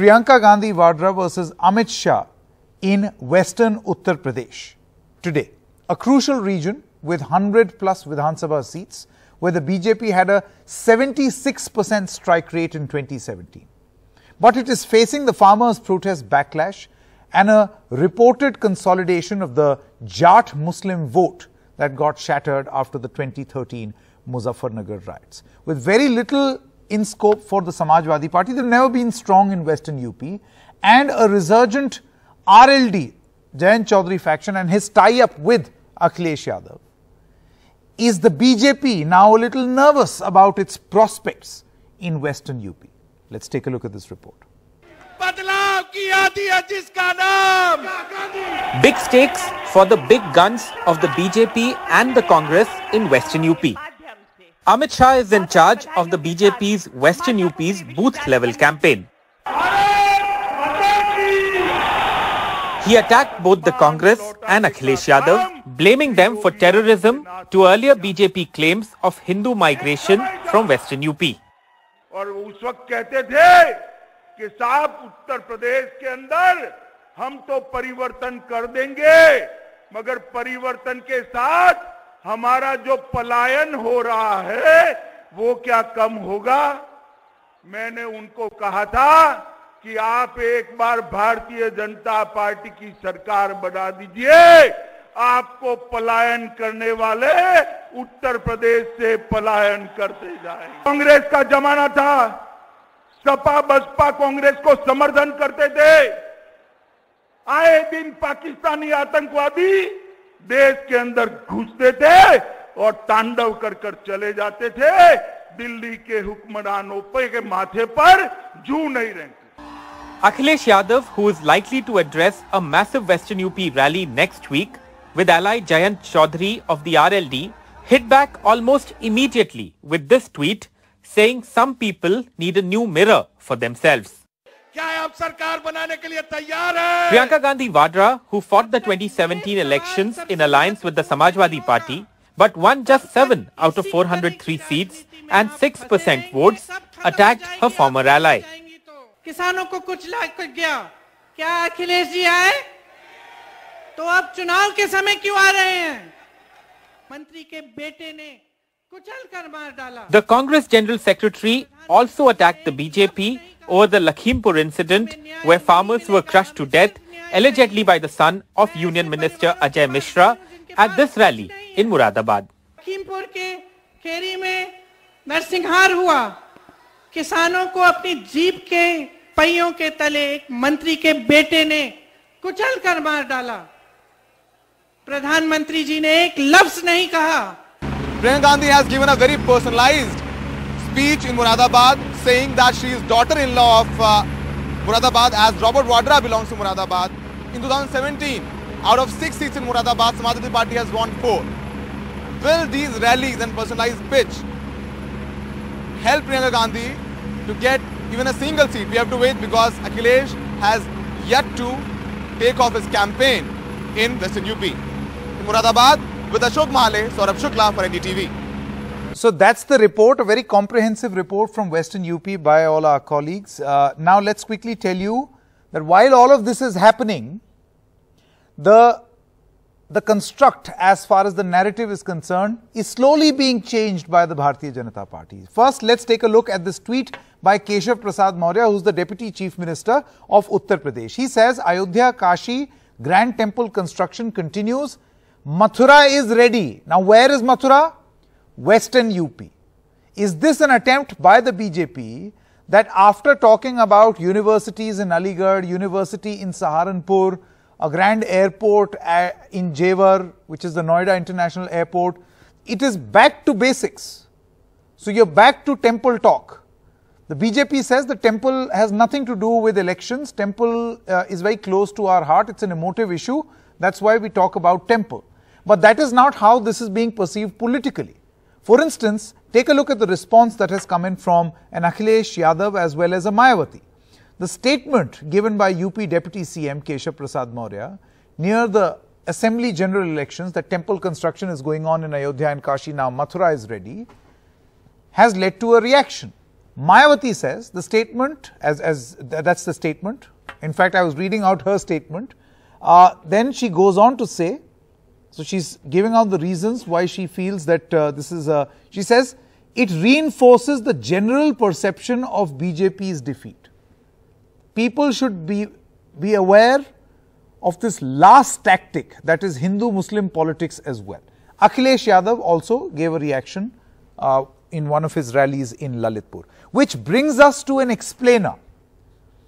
Priyanka Gandhi Vadra versus Amit Shah in western Uttar Pradesh today. A crucial region with 100 plus Vidhan Sabha seats where the BJP had a 76% strike rate in 2017. But it is facing the farmers' protest backlash and a reported consolidation of the Jat Muslim vote that got shattered after the 2013 Muzaffarnagar riots. With very little in scope for the Samajwadi Party. They've never been strong in Western UP. And a resurgent RLD, Jayant Chaudhary faction and his tie-up with Akhilesh Yadav. Is the BJP now a little nervous about its prospects in Western UP? Let's take a look at this report. Big stakes for the big guns of the BJP and the Congress in Western UP. Amit Shah is in charge of the BJP's Western UP's booth level campaign. He attacked both the Congress and Akhilesh Yadav, blaming them for terrorism to earlier BJP claims of Hindu migration from Western UP. उस वक्त कहते थे कि साहब उत्तर प्रदेश के अंदर हम तो परिवर्तन कर देंगे मगर परिवर्तन के साथ हमारा जो पलायन हो रहा है वो क्या कम होगा मैंने उनको कहा था कि आप एक बार भारतीय जनता पार्टी की सरकार बना दीजिए आपको पलायन करने वाले उत्तर प्रदेश से पलायन करते जाए कांग्रेस का जमाना था सपा बसपा कांग्रेस को समर्थन करते थे आए दिन पाकिस्तानी आतंकवादी देश के अंदर घुसते थे और तांडव कर कर चले जाते थे दिल्ली के हुक्मरानों के माथे पर जू नहीं रहते Akhilesh Yadav who is likely to address a massive western UP rally next week with ally Jayant Chaudhary of the D hit back almost immediately with this tweet saying some need a new mirror for themselves आप सरकार बनाने के लिए तैयार है Priyanka Gandhi Vadra who for the 2017 elections in alliance with the Samajwadi party but won just seven out of 403 seats and six percent vote attacked her former ally किसानों को कुछ लाख गया क्या अखिलेश जी आए तो आप चुनाव के समय क्यों आ रहे हैं मंत्री के बेटे ने कुचल कर मार डाला the Congress general secretary also attack the BJP over the Lakhimpur incident where farmers were crushed to death allegedly by the son of Union Minister Ajay Mishra at this rally in Muradabad. Lakhimpur के खेरी में नरसिंहार हुआ किसानों को अपनी jeep के पहियों के तले एक मंत्री के बेटे ने कुचल कर मार डाला प्रधानमंत्री जी ने एक लफ्ज नहीं कहा Priyanka Gandhi has given a very personalised speech in Moradabad saying that she is daughter-in-law of uh, Muradabad as Robert Vadra belongs to Muradabad. In 2017, out of six seats in Muradabad, Samajwadi Party has won four. Will these rallies and personalized pitch help Priyanka Gandhi to get even a single seat? We have to wait because Akhilesh has yet to take off his campaign in Western UP. In Muradabad, with Ashok Mahale, Saurabh Shukla for NDTV. So that's the report, a very comprehensive report from Western UP by all our colleagues. Uh, now let's quickly tell you that while all of this is happening, the, the construct as far as the narrative is concerned is slowly being changed by the Bharatiya Janata Party. First, let's take a look at this tweet by Keshav Prasad Maurya, who's the Deputy Chief Minister of Uttar Pradesh. He says, Ayodhya, Kashi, Grand Temple construction continues. Mathura is ready. Now, where is Mathura? Western UP. Is this an attempt by the BJP that after talking about universities in Aligarh, university in Saharanpur, a grand airport in Jewar, which is the Noida International Airport, it is back to basics. So you're back to temple talk. The BJP says the temple has nothing to do with elections. Temple uh, is very close to our heart. It's an emotive issue. That's why we talk about temple. But that is not how this is being perceived politically. For instance, take a look at the response that has come in from an Akhilesh Yadav as well as a Mayawati. The statement given by UP Deputy CM Keshav Prasad Maurya near the Assembly General Elections that temple construction is going on in Ayodhya and Kashi now Mathura is ready has led to a reaction. Mayawati says the statement as, as th that's the statement. In fact, I was reading out her statement. Uh, then she goes on to say so she's giving out the reasons why she feels that uh, this is a. She says it reinforces the general perception of BJP's defeat. People should be be aware of this last tactic that is Hindu Muslim politics as well. Akhilesh Yadav also gave a reaction uh, in one of his rallies in Lalitpur, which brings us to an explainer.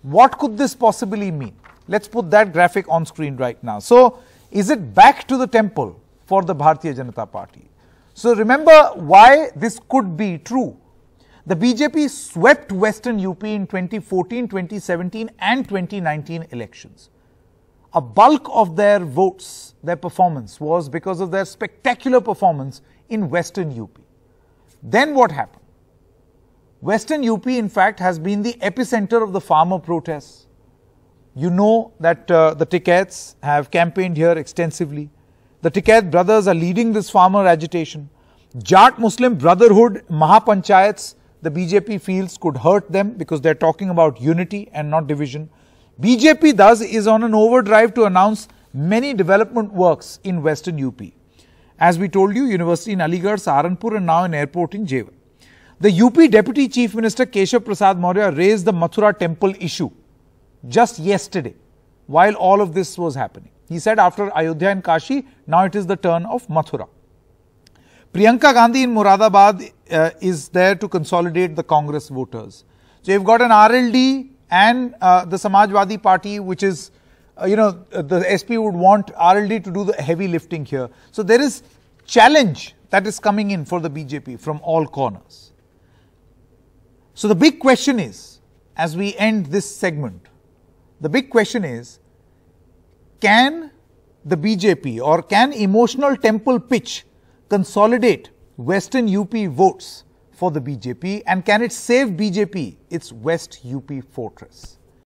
What could this possibly mean? Let's put that graphic on screen right now. So, is it back to the temple for the Bharatiya Janata Party? So remember why this could be true. The BJP swept Western UP in 2014, 2017 and 2019 elections. A bulk of their votes, their performance was because of their spectacular performance in Western UP. Then what happened? Western UP in fact has been the epicenter of the farmer protests you know that uh, the Tickets have campaigned here extensively. The Ticket brothers are leading this farmer agitation. Jat Muslim Brotherhood Mahapanchayats, the BJP feels could hurt them because they're talking about unity and not division. BJP thus is on an overdrive to announce many development works in western UP. As we told you, university in Aligarh, Saranpur and now an airport in Jewar. The UP Deputy Chief Minister Keshav Prasad Maurya raised the Mathura temple issue just yesterday while all of this was happening. He said after Ayodhya and Kashi, now it is the turn of Mathura. Priyanka Gandhi in Muradabad uh, is there to consolidate the Congress voters. So you've got an RLD and uh, the Samajwadi party which is, uh, you know, the SP would want RLD to do the heavy lifting here. So there is challenge that is coming in for the BJP from all corners. So the big question is, as we end this segment, the big question is, can the BJP or can emotional temple pitch consolidate Western UP votes for the BJP and can it save BJP its West UP fortress?